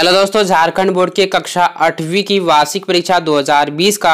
hello दोस्तों Jharkhand board के कक्षा आठवीं की वार्षिक परीक्षा 2020 का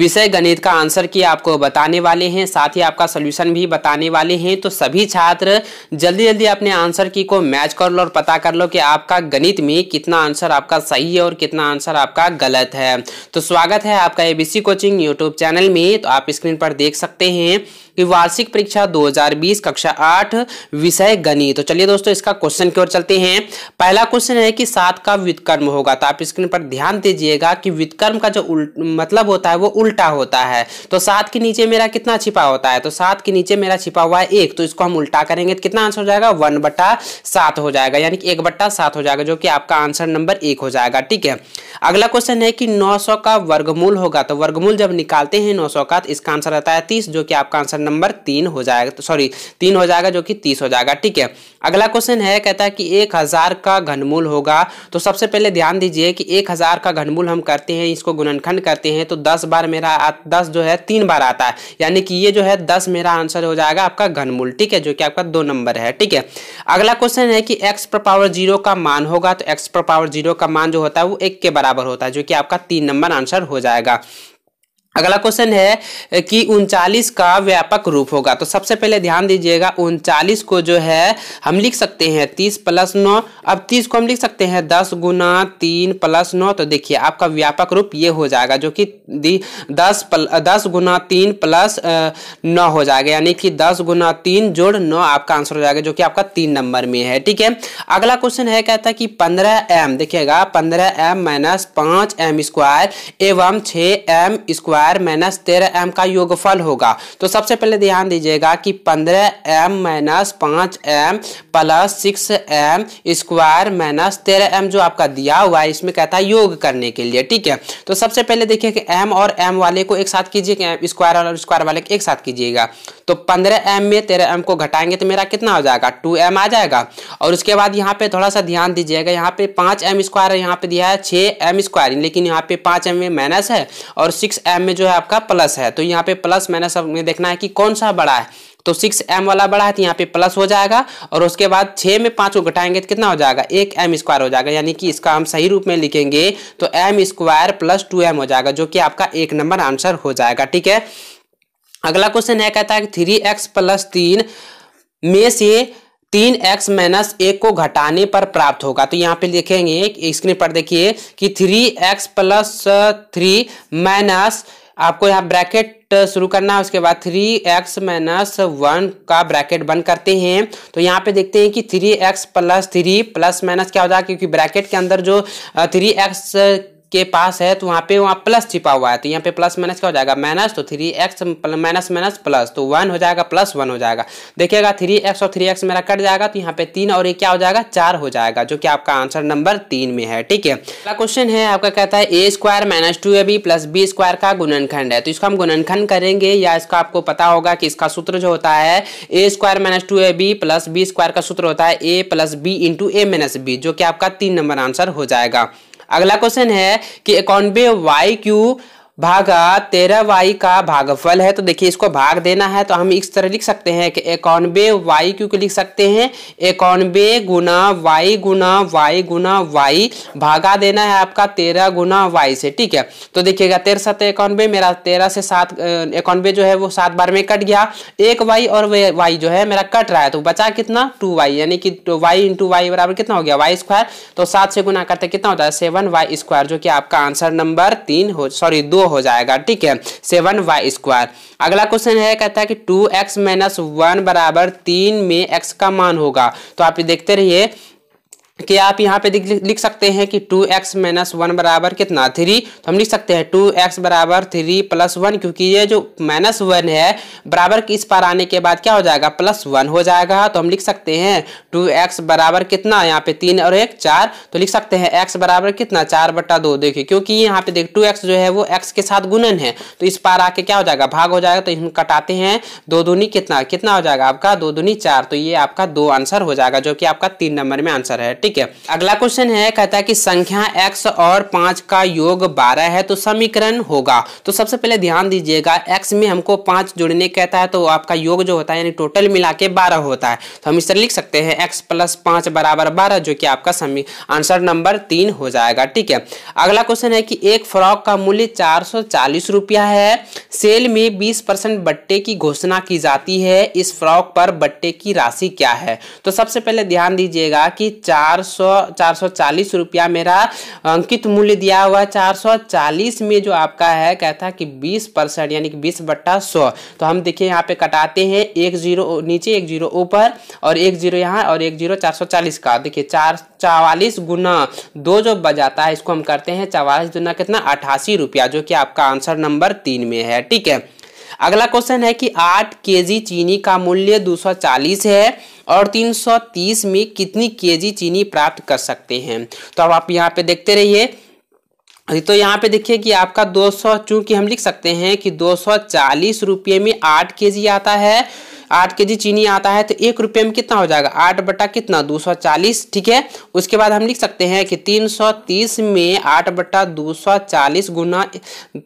विषय गणित का आंसर की आपको बताने वाले हैं साथ ही आपका सोल्यूशन भी बताने वाले हैं तो सभी छात्र जल्दी जल्दी अपने आंसर की को मैच कर लो और पता कर लो कि आपका गणित में कितना आंसर आपका सही है और कितना आंसर आपका गलत है तो स्वागत है आपका एबीसी कोचिंग यूट्यूब चैनल में तो आप स्क्रीन पर देख सकते हैं कि वार्षिक परीक्षा 2020 कक्षा 8 विषय गणित तो चलिए दोस्तों इसका क्वेश्चन की ओर चलते हैं पहला क्वेश्चन है कि सात का व्युतकर्म होगा तो आप स्क्रीन पर ध्यान दीजिएगा कि व्युतकर्म का जो मतलब होता है वो उल्टा होता है तो सात के नीचे मेरा कितना छिपा होता है तो सात के नीचे मेरा छिपा हुआ है एक तो इसको हम उल्टा करेंगे तो कितना आंसर हो जाएगा वन बट्टा सात हो जाएगा यानी कि एक बट्टा सात हो जाएगा जो कि आपका आंसर नंबर एक हो जाएगा ठीक है अगला क्वेश्चन है कि 900 का वर्गमूल होगा तो वर्गमूल जब निकालते हैं 900 का तो इसका आंसर रहता है तीस जो कि आपका आंसर नंबर तीन हो जाएगा तो सॉरी तीन हो जाएगा जो कि तीस हो जाएगा ठीक है अगला क्वेश्चन है कहता है कि एक हजार का घनमूल होगा तो सब सबसे पहले ध्यान दीजिए कि एक हज़ार का घनमूल हम करते हैं इसको गुणनखंड करते हैं तो दस बार मेरा दस जो है तीन बार आता है यानी कि ये जो है दस मेरा आंसर हो जाएगा आपका घनमूल ठीक है जो कि आपका दो नंबर है ठीक है अगला क्वेश्चन है कि एक्स पर पावर जीरो का मान होगा तो एक्स पर पावर जीरो का मान जो होता है वो एक के बराबर होता है जो कि आपका तीन नंबर आंसर हो जाएगा अगला क्वेश्चन है कि उनचालीस का व्यापक रूप होगा तो सबसे पहले ध्यान दीजिएगा उनचालीस को जो है हम लिख सकते हैं तीस प्लस नौ अब तीस को हम लिख सकते हैं दस गुना तीन प्लस नौ तो देखिए आपका व्यापक रूप ये हो जाएगा जो कि दस पल दस गुना तीन प्लस नौ हो जाएगा यानी कि दस गुना तीन जोड़ नौ आपका आंसर हो जाएगा जो कि आपका तीन नंबर में है ठीक है अगला क्वेश्चन है कहता है कि पंद्रह एम देखिएगा पंद्रह एम माइनस पांच एम स्क्वायर एवं छः एम स्क्वायर स्क्वायर माइनस तेरह एम का योगफल होगा तो सबसे पहले ध्यान दीजिएगा कि पंद्रह एम माइनस पाँच M plus six M square minus तेरह एम जो आपका दिया हुआ है इसमें कहता है योग करने के लिए ठीक है तो सबसे पहले देखिए कि एम और एम वाले को एक साथ कीजिए स्क्वायर और स्क्वायर वाले को एक साथ कीजिएगा तो पंद्रह एम में तेरह एम को घटाएंगे तो मेरा कितना हो जाएगा टू एम आ जाएगा और उसके बाद यहाँ पे थोड़ा सा ध्यान दीजिएगा यहाँ पे पाँच एम स्क्वायर यहाँ पे दिया है छः एम स्क्वायर लेकिन यहाँ पे पाँच एम में माइनस है और सिक्स एम में जो है आपका प्लस है तो यहाँ पे प्लस मैंने सब में देखना है कि कौन सा बड़ा है तो सिक्स एम वाला बड़ा है तो यहाँ पे प्लस हो जाएगा और उसके बाद छः में पाँच को घटाएंगे तो कितना हो जाएगा एक एम स्क्वायर हो जाएगा यानी कि इसका हम सही रूप में लिखेंगे तो M square plus two M हो जाएगा जो कि आपका एक नंबर आंसर हो जाएगा ठीक है अगला क्वेश्चन है कहता है कि थ्री एक्स प्लस तीन में से तीन एक्स माइनस एक को घटाने पर प्राप्त होगा तो यहाँ पे लिखेंगे स्क्रीन पर देखिए कि three X plus three minus आपको यहाँ ब्रैकेट शुरू करना है उसके बाद थ्री एक्स माइनस वन का ब्रैकेट बंद करते हैं तो यहाँ पे देखते हैं कि three X plus three plus minus क्या होता है क्योंकि ब्रैकेट के अंदर जो थ्री एक्स के पास है तो वहाँ पे वहाँ प्लस छिपा हुआ है तो यहाँ पे प्लस माइनस क्या हो जाएगा माइनस तो three X minus minus plus तो वन हो जाएगा प्लस वन हो जाएगा देखिएगा थ्री एक्स और थ्री एक्स मेरा कट जाएगा तो यहाँ पे तीन और ये क्या हो जाएगा चार हो जाएगा जो कि आपका आंसर नंबर तीन में है ठीक है अगला क्वेश्चन है आपका कहता है A square minus two A B plus B square का गुणनखंड है तो इसका हम गुणनखंड करेंगे या इसका आपको पता होगा कि इसका सूत्र जो होता है A square minus two A B plus B square का सूत्र होता है A plus B into A minus B जो कि आपका तीन नंबर आंसर हो जाएगा अगला क्वेश्चन है कि अकॉनबे वाई क्यू भागा तेरह वाई का भागफल है तो देखिए इसको भाग देना है तो हम इस तरह लिख सकते हैं कि इक्यानवे वाई क्योंकि लिख सकते हैं इक्यानवे गुना वाई गुना वाई गुना वाई भागा देना है आपका तेरह गुना वाई से ठीक है तो देखिएगा तेरह सत इक्यानवे मेरा तेरह से सात इक्यानवे जो है वो सात बार में कट गया एक वाई और वाई जो है मेरा कट रहा है तो बचा कितना टू वाई यानी कि तो वाई इंटू वाई बराबर कितना हो गया वाई स्क्वायर तो सात से गुना करते कितना होता है सेवन वाई स्क्वायर जो कि आपका आंसर नंबर तीन हो सॉरी दो हो जाएगा ठीक है सेवन वाई स्क्वायर अगला क्वेश्चन है कहता है कि टू एक्स माइनस वन बराबर तीन में एक्स का मान होगा तो आप देखते रहिए कि आप यहाँ पे लिख सकते हैं कि टू एक्स माइनस वन बराबर कितना थ्री तो हम लिख सकते हैं टू एक्स बराबर थ्री प्लस वन क्योंकि ये जो माइनस वन है बराबर इस पर आने के बाद क्या हो जाएगा प्लस वन हो जाएगा तो हम लिख सकते हैं टू एक्स बराबर कितना यहाँ पे तीन और एक चार तो लिख सकते हैं एक्स बराबर कितना चार बट्टा दो देखिए क्योंकि यहाँ पे देख टू एक्स जो है वो एक्स के साथ गुणन है तो इस पार आके क्या हो जाएगा भाग हो जाएगा तो हम कटाते हैं दो दूनी कितना कितना हो जाएगा आपका दो दूनी चार तो ये आपका दो आंसर हो जाएगा जो कि आपका तीन नंबर में आंसर है ठीक ठीक है अगला क्वेश्चन है कहता है कि संख्या x और पाँच का योग बारह है तो समीकरण होगा तो सबसे पहले ध्यान दीजिएगा x में हमको पाँच जोड़ने कहता है तो आपका योग जो होता है यानी टोटल मिला के बारह होता है तो हम इस तरह लिख सकते हैं एक्स प्लस पांच बराबर बारह जो कि आपका समी आंसर नंबर तीन हो जाएगा ठीक है अगला क्वेश्चन है कि एक फ्रॉक का मूल्य चार सौ चालीस रुपया है सेल में बीस परसेंट बट्टे की घोषणा की जाती है इस फ्रॉक पर बट्टे की राशि क्या है तो सबसे पहले ध्यान दीजिएगा कि चार चार सौ चार रुपया मेरा अंकित मूल्य दिया हुआ है चार में जो आपका है कहता है कि 20 परसेंट यानी कि बीस बट्टा सौ तो हम देखिए यहाँ पे कटाते हैं एक जीरो नीचे एक जीरो ऊपर और एक जीरो यहाँ और एक जीरो चार का देखिए चार चवालीस गुना दो जो बजाता है इसको हम करते हैं चवालीस गुना कितना अठासी रुपया जो कि आपका आंसर नंबर तीन में है ठीक है अगला क्वेश्चन है कि आठ केजी चीनी का मूल्य 240 है और 330 में कितनी केजी चीनी प्राप्त कर सकते हैं तो अब आप यहाँ पे देखते रहिए तो यहाँ पे देखिए कि आपका 200 चूंकि हम लिख सकते हैं कि दो रुपये में 8 के आता है आठ के चीनी आता है तो एक रुपये में कितना हो जाएगा आठ बटा कितना दो ठीक है उसके बाद हम लिख सकते हैं कि तीन में आठ बटा दो गुना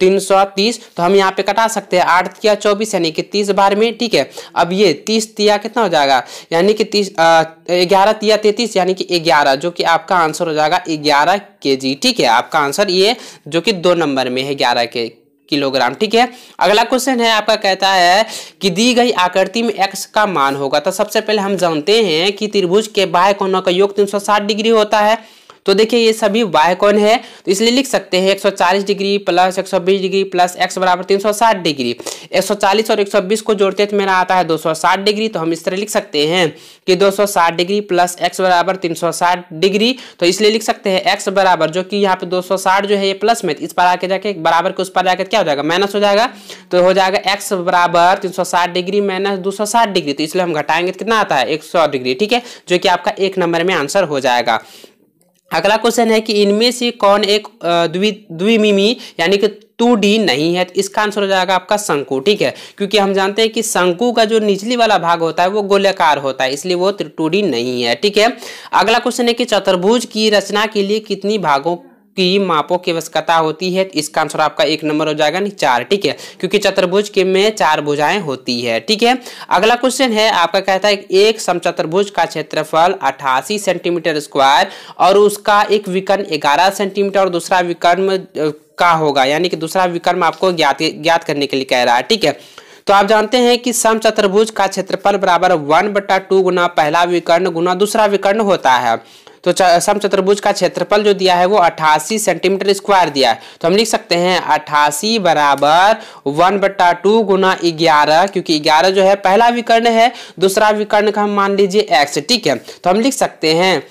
तीन तो हम यहाँ पे कटा सकते हैं आठ तिया चौबीस यानी कि तीस बार में ठीक है अब ये तीस तिया कितना हो जाएगा यानी कि तीस ग्यारह तिया तैतीस यानी कि ग्यारह जो कि आपका आंसर हो जाएगा ग्यारह के जी ठीक है आपका आंसर ये जो कि दो नंबर में है ग्यारह के किलोग्राम ठीक है अगला क्वेश्चन है आपका कहता है कि दी गई आकृति में एक्स का मान होगा तो सबसे पहले हम जानते हैं कि त्रिभुज के बाह्य कोनों का योग 360 डिग्री होता है तो देखिए ये सभी वाई कौन है तो इसलिए लिख सकते हैं 140 degree plus 120 degree plus x बराबर 360 डिग्री 140 और 120 को जोड़ते हैं तो मेरा आता है 260 डिग्री तो हम इस तरह लिख सकते हैं कि 260 डिग्री प्लस एक्स बराबर 360 डिग्री तो इसलिए लिख सकते हैं एक्स बराबर जो कि यहाँ पे 260 जो है ये प्लस में तो इस पर आके जाके बराबर के उस पर जाकर क्या हो जाएगा माइनस हो जाएगा तो हो जाएगा एक्स बराबर 360 डिग्री माइनस 260 डिग्री तो इसलिए हम घटाएंगे तो कितना आता है 100 डिग्री ठीक है जो कि आपका एक नंबर में आंसर हो जाएगा अगला क्वेश्चन है कि इनमें से कौन एक द्वि द्विमिमी यानी कि टू डी नहीं है तो इसका आंसर हो जाएगा आपका शंकु ठीक है क्योंकि हम जानते हैं कि शंकु का जो निचली वाला भाग होता है वो गोलाकार होता है इसलिए वो टू डी नहीं है ठीक है अगला क्वेश्चन है कि चतुर्भुज की रचना के लिए कितनी भागों की मापों की आवश्यकता होती है तो इसका आंसर आपका एक नंबर हो जाएगा नहीं चार ठीक है क्योंकि चतुर्भुज के में चार भुजाएं होती है ठीक है अगला क्वेश्चन है आपका कहता है एक समचतुर्भुज का क्षेत्रफल अठासी सेंटीमीटर स्क्वायर और उसका एक विकर्ण ग्यारह सेंटीमीटर और दूसरा विकर्ण का होगा यानी कि दूसरा विकर्ण आपको ज्ञात ज्ञात करने के लिए कह रहा है ठीक है तो आप जानते हैं कि सम चतुर्भुज का क्षेत्रफल बराबर वन बटा टू गुना पहला विकर्ण गुना दूसरा विकर्ण होता है तो समचतुर्भुज का क्षेत्रफल जो दिया है वो अठासी सेंटीमीटर स्क्वायर दिया है तो हम लिख सकते हैं अठासी बराबर वन बट्टा टू गुना ग्यारह क्योंकि ग्यारह जो है पहला विकर्ण है दूसरा विकर्ण का हम मान लीजिए एक्स ठीक है तो हम लिख सकते हैं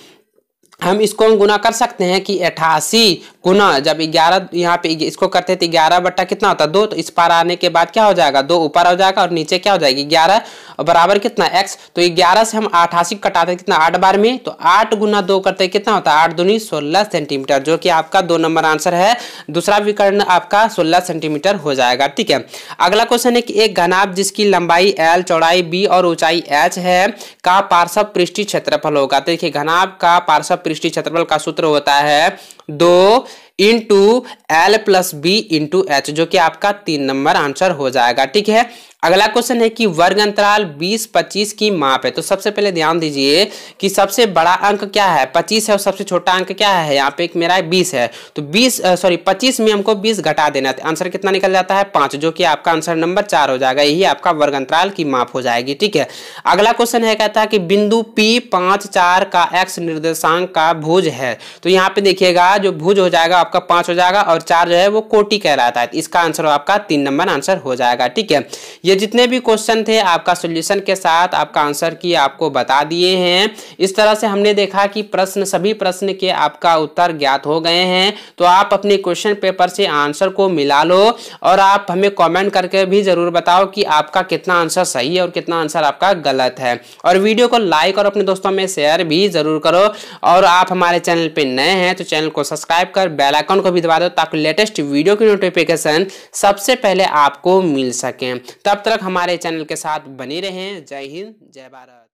हम इसको हम गुना कर सकते हैं कि अठासी गुना जब ग्यारह यहाँ पे इसको करते थे ग्यारह बट्टा कितना होता है दो तो इस पार आने के बाद क्या हो जाएगा दो ऊपर हो जाएगा और नीचे क्या हो जाएगी ग्यारह बराबर कितना एक्स तो ग्यारह से हम अठासी कटाते हैं कितना आठ बार में तो आठ गुना दो करते कितना होता है आठ दूनी सोलह सेंटीमीटर जो कि आपका दो नंबर आंसर है दूसरा विकर्ण आपका सोलह सेंटीमीटर हो जाएगा ठीक है अगला क्वेश्चन है कि एक घनाभ जिसकी लंबाई एल चौड़ाई बी और ऊंचाई एच है का पार्श्व पृष्ठी क्षेत्रफल होगा तो देखिए घनाभ का पार्श्व पृष्ठीय क्षेत्रफल का सूत्र होता है दो into l plus B into h जो कि आपका तीन नंबर आंसर हो जाएगा ठीक है अगला क्वेश्चन है कि वर्ग अंतराल 20-25 की माप है तो सबसे पहले ध्यान दीजिए कि सबसे बड़ा अंक क्या है 25 है और सबसे छोटा अंक क्या है यहाँ पे एक मेरा 20 है तो 20 सॉरी 25 में हमको 20 घटा देना है तो आंसर कितना निकल जाता है पांच जो कि आपका आंसर नंबर चार हो जाएगा यही आपका वर्ग अंतराल की माप हो जाएगी ठीक है अगला क्वेश्चन है कहता है कि बिंदु पी पांच चार का एक्स निर्देशांक का भूज है तो यहाँ पे देखिएगा जो भूज हो जाएगा आपका पांच हो जाएगा और चार जो है वो कोटी कहलाता है इसका आंसर आपका तीन नंबर आंसर हो जाएगा ठीक है ये जितने भी क्वेश्चन थे आपका सोल्यूशन के साथ आपका आंसर की आपको बता दिए हैं इस तरह से हमने देखा कि प्रश्न सभी प्रश्न के आपका उत्तर ज्ञात हो गए हैं तो आप अपने क्वेश्चन पेपर से आंसर को मिला लो और आप हमें कॉमेंट करके भी जरूर बताओ कि आपका कितना आंसर सही है और कितना आंसर आपका गलत है और वीडियो को लाइक और अपने दोस्तों में शेयर भी जरूर करो और आप हमारे चैनल पर नए हैं तो चैनल को सब्सक्राइब कर बेल बेल आइकन को भी दबा दो ताकि लेटेस्ट वीडियो की नोटिफिकेशन सबसे पहले आपको मिल सके तब तक हमारे चैनल के साथ बने रहें जय हिंद जय भारत